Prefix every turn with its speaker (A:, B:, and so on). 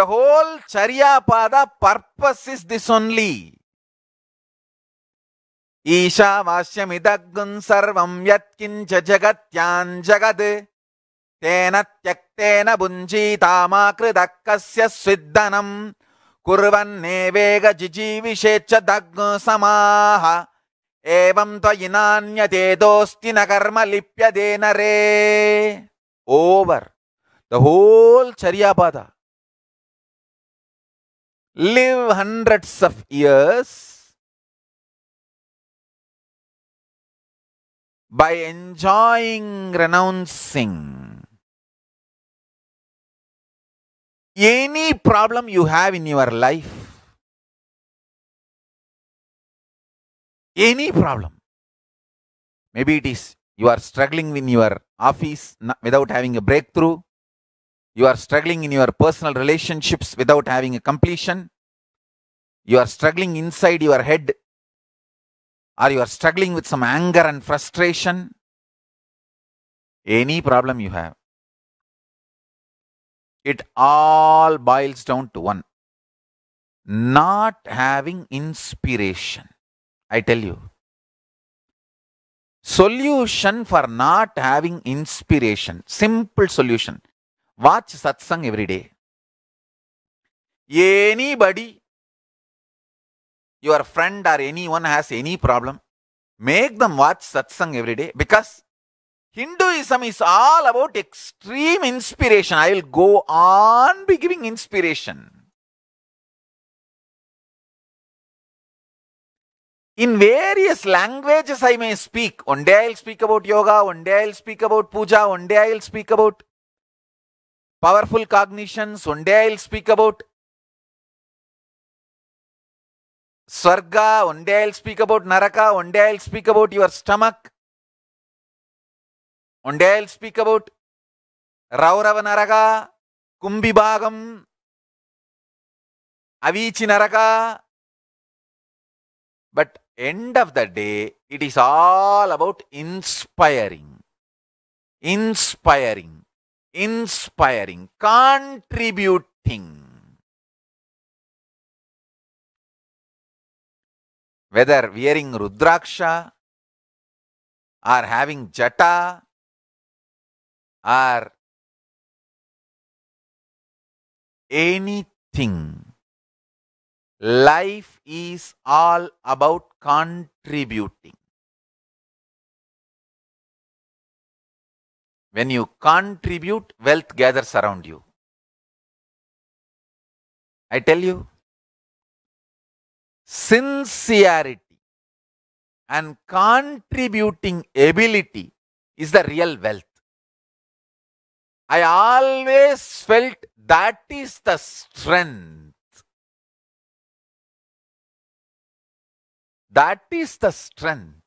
A: The whole Charyapada purpose is this only.
B: ईशावास्यमिदग्गुन् सर्वं यत्किञ्च जगत्यान् जगद् तेन त्यक्तेन भुञ्जीतामाकृदः कस्य स्विद्दनम् कुर्वन्नेवेग जिजीविषे च दग् समाः एवं त्वयिनान्यदेदोऽस्ति न कर्म लिप्यते नरे
A: over the whole चर्यापादा live hundreds of years by enjoying renouncing any problem you have in your life any problem maybe it is you are struggling in your office
B: without having a breakthrough you are struggling in your personal relationships without having a completion. You are struggling inside your head. Or you are struggling with some anger and frustration. Any problem you have. It all boils down to one not having inspiration. I tell you. Solution for not having inspiration. Simple solution. Watch satsang every day. Anybody, your friend or anyone has any problem, make them watch satsang every day because Hinduism is all about
A: extreme inspiration. I will go on be giving inspiration. in various languages I may speak. One day I'll speak about yoga, one day I'll speak about puja, one day I'll speak about powerful cognitions. One day I'll speak about Swarga, one day I'll speak about Naraka, one day I'll speak about your stomach, one day I'll speak about Raurava Naraka, Kumbibhagam, Avichi Naraka. But end of the day,
B: it is all about inspiring. Inspiring.
A: inspiring, contributing. Whether wearing Rudraksha or having Jata or anything, life is all about contributing. When you contribute, wealth gathers around you. I tell you, sincerity and contributing ability is the real wealth. I always felt that is the strength. That is the strength.